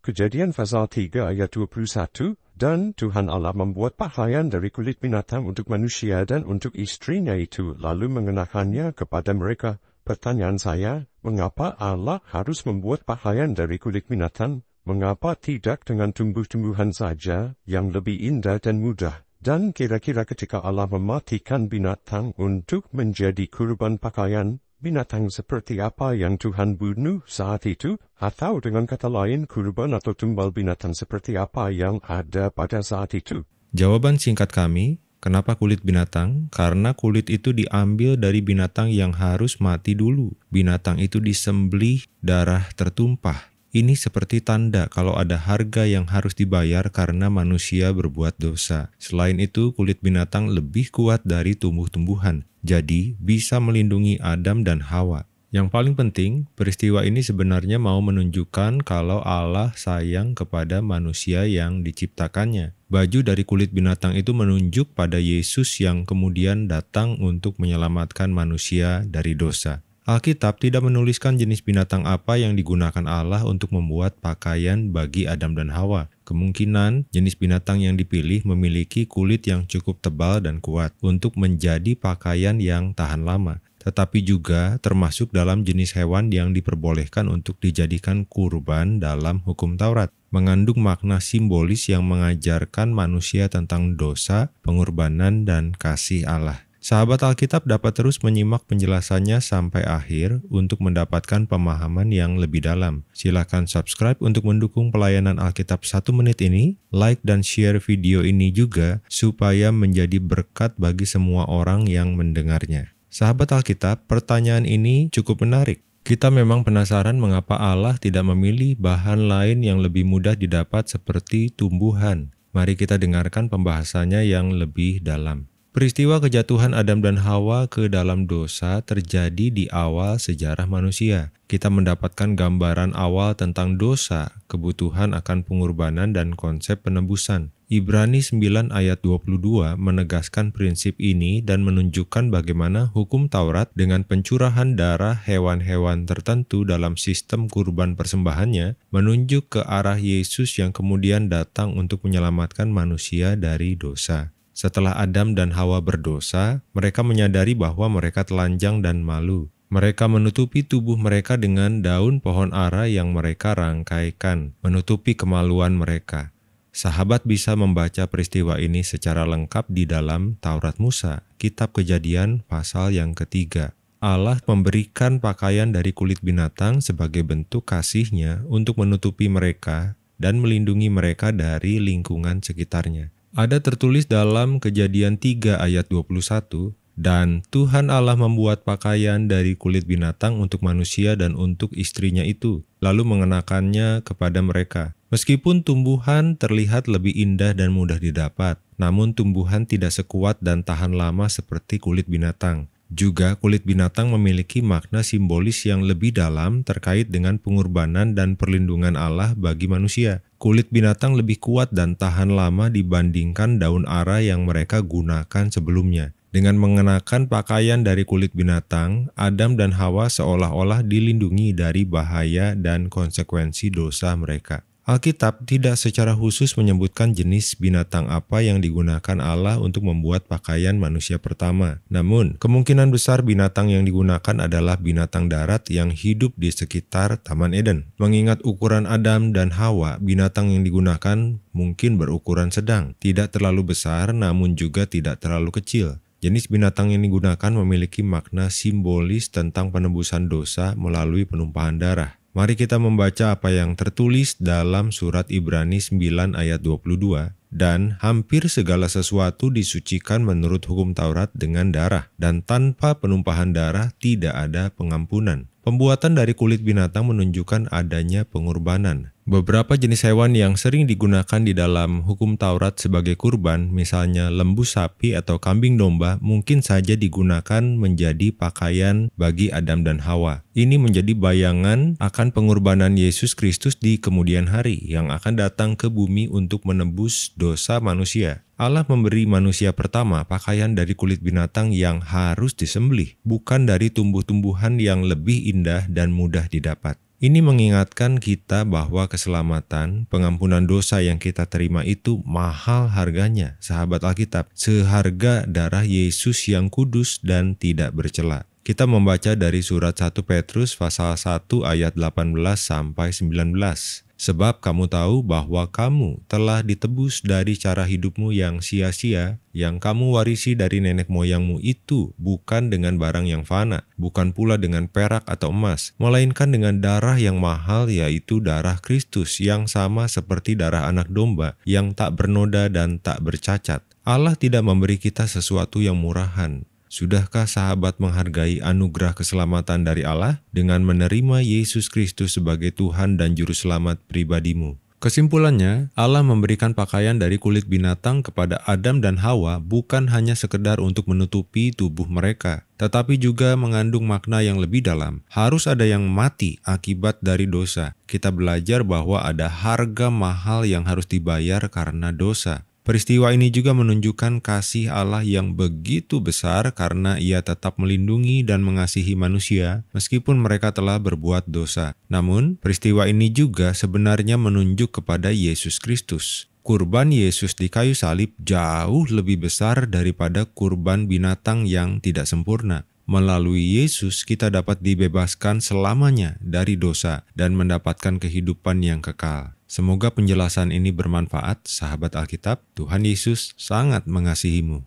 Kejadian pasal 3 ayat 21, dan Tuhan Allah membuat pakaian dari kulit binatang untuk manusia dan untuk istrinya itu, lalu mengenakannya kepada mereka. Pertanyaan saya, mengapa Allah harus membuat pakaian dari kulit binatang? Mengapa tidak dengan tumbuh-tumbuhan saja yang lebih indah dan mudah? Dan kira-kira ketika Allah mematikan binatang untuk menjadi kurban pakaian, binatang seperti apa yang Tuhan bunuh saat itu, atau dengan kata lain kurban atau tumbal binatang seperti apa yang ada pada saat itu? Jawaban singkat kami, kenapa kulit binatang? Karena kulit itu diambil dari binatang yang harus mati dulu. Binatang itu disembelih, darah tertumpah. Ini seperti tanda kalau ada harga yang harus dibayar karena manusia berbuat dosa. Selain itu, kulit binatang lebih kuat dari tumbuh-tumbuhan, jadi bisa melindungi Adam dan Hawa. Yang paling penting, peristiwa ini sebenarnya mau menunjukkan kalau Allah sayang kepada manusia yang diciptakannya. Baju dari kulit binatang itu menunjuk pada Yesus yang kemudian datang untuk menyelamatkan manusia dari dosa. Alkitab tidak menuliskan jenis binatang apa yang digunakan Allah untuk membuat pakaian bagi Adam dan Hawa. Kemungkinan jenis binatang yang dipilih memiliki kulit yang cukup tebal dan kuat untuk menjadi pakaian yang tahan lama, tetapi juga termasuk dalam jenis hewan yang diperbolehkan untuk dijadikan kurban dalam hukum Taurat. Mengandung makna simbolis yang mengajarkan manusia tentang dosa, pengorbanan, dan kasih Allah. Sahabat Alkitab dapat terus menyimak penjelasannya sampai akhir untuk mendapatkan pemahaman yang lebih dalam. Silakan subscribe untuk mendukung pelayanan Alkitab 1 menit ini, like dan share video ini juga supaya menjadi berkat bagi semua orang yang mendengarnya. Sahabat Alkitab, pertanyaan ini cukup menarik. Kita memang penasaran mengapa Allah tidak memilih bahan lain yang lebih mudah didapat seperti tumbuhan. Mari kita dengarkan pembahasannya yang lebih dalam. Peristiwa kejatuhan Adam dan Hawa ke dalam dosa terjadi di awal sejarah manusia. Kita mendapatkan gambaran awal tentang dosa, kebutuhan akan pengorbanan dan konsep penebusan. Ibrani 9 ayat 22 menegaskan prinsip ini dan menunjukkan bagaimana hukum Taurat dengan pencurahan darah hewan-hewan tertentu dalam sistem kurban persembahannya menunjuk ke arah Yesus yang kemudian datang untuk menyelamatkan manusia dari dosa. Setelah Adam dan Hawa berdosa, mereka menyadari bahwa mereka telanjang dan malu. Mereka menutupi tubuh mereka dengan daun pohon ara yang mereka rangkaikan, menutupi kemaluan mereka. Sahabat bisa membaca peristiwa ini secara lengkap di dalam Taurat Musa, Kitab Kejadian, pasal yang ketiga. Allah memberikan pakaian dari kulit binatang sebagai bentuk kasihnya untuk menutupi mereka dan melindungi mereka dari lingkungan sekitarnya. Ada tertulis dalam kejadian 3 ayat 21, dan Tuhan Allah membuat pakaian dari kulit binatang untuk manusia dan untuk istrinya itu, lalu mengenakannya kepada mereka. Meskipun tumbuhan terlihat lebih indah dan mudah didapat, namun tumbuhan tidak sekuat dan tahan lama seperti kulit binatang. Juga kulit binatang memiliki makna simbolis yang lebih dalam terkait dengan pengorbanan dan perlindungan Allah bagi manusia. Kulit binatang lebih kuat dan tahan lama dibandingkan daun ara yang mereka gunakan sebelumnya. Dengan mengenakan pakaian dari kulit binatang, Adam dan Hawa seolah-olah dilindungi dari bahaya dan konsekuensi dosa mereka. Alkitab tidak secara khusus menyebutkan jenis binatang apa yang digunakan Allah untuk membuat pakaian manusia pertama. Namun, kemungkinan besar binatang yang digunakan adalah binatang darat yang hidup di sekitar Taman Eden. Mengingat ukuran Adam dan Hawa, binatang yang digunakan mungkin berukuran sedang, tidak terlalu besar namun juga tidak terlalu kecil. Jenis binatang yang digunakan memiliki makna simbolis tentang penebusan dosa melalui penumpahan darah. Mari kita membaca apa yang tertulis dalam surat Ibrani 9 ayat 22. Dan hampir segala sesuatu disucikan menurut hukum Taurat dengan darah, dan tanpa penumpahan darah tidak ada pengampunan. Pembuatan dari kulit binatang menunjukkan adanya pengorbanan, Beberapa jenis hewan yang sering digunakan di dalam hukum Taurat sebagai kurban, misalnya lembu sapi atau kambing domba, mungkin saja digunakan menjadi pakaian bagi Adam dan Hawa. Ini menjadi bayangan akan pengorbanan Yesus Kristus di kemudian hari yang akan datang ke bumi untuk menebus dosa manusia. Allah memberi manusia pertama pakaian dari kulit binatang yang harus disembelih, bukan dari tumbuh-tumbuhan yang lebih indah dan mudah didapat. Ini mengingatkan kita bahwa keselamatan, pengampunan dosa yang kita terima itu mahal harganya, sahabat Alkitab, seharga darah Yesus yang kudus dan tidak bercelak. Kita membaca dari surat 1 Petrus pasal 1 ayat 18 sampai 19. Sebab kamu tahu bahwa kamu telah ditebus dari cara hidupmu yang sia-sia, yang kamu warisi dari nenek moyangmu itu bukan dengan barang yang fana, bukan pula dengan perak atau emas, melainkan dengan darah yang mahal yaitu darah Kristus yang sama seperti darah anak domba yang tak bernoda dan tak bercacat. Allah tidak memberi kita sesuatu yang murahan, Sudahkah sahabat menghargai anugerah keselamatan dari Allah dengan menerima Yesus Kristus sebagai Tuhan dan Juru Selamat pribadimu? Kesimpulannya, Allah memberikan pakaian dari kulit binatang kepada Adam dan Hawa bukan hanya sekedar untuk menutupi tubuh mereka, tetapi juga mengandung makna yang lebih dalam. Harus ada yang mati akibat dari dosa. Kita belajar bahwa ada harga mahal yang harus dibayar karena dosa. Peristiwa ini juga menunjukkan kasih Allah yang begitu besar karena ia tetap melindungi dan mengasihi manusia meskipun mereka telah berbuat dosa. Namun, peristiwa ini juga sebenarnya menunjuk kepada Yesus Kristus. Kurban Yesus di kayu salib jauh lebih besar daripada kurban binatang yang tidak sempurna. Melalui Yesus, kita dapat dibebaskan selamanya dari dosa dan mendapatkan kehidupan yang kekal. Semoga penjelasan ini bermanfaat, sahabat Alkitab. Tuhan Yesus sangat mengasihimu.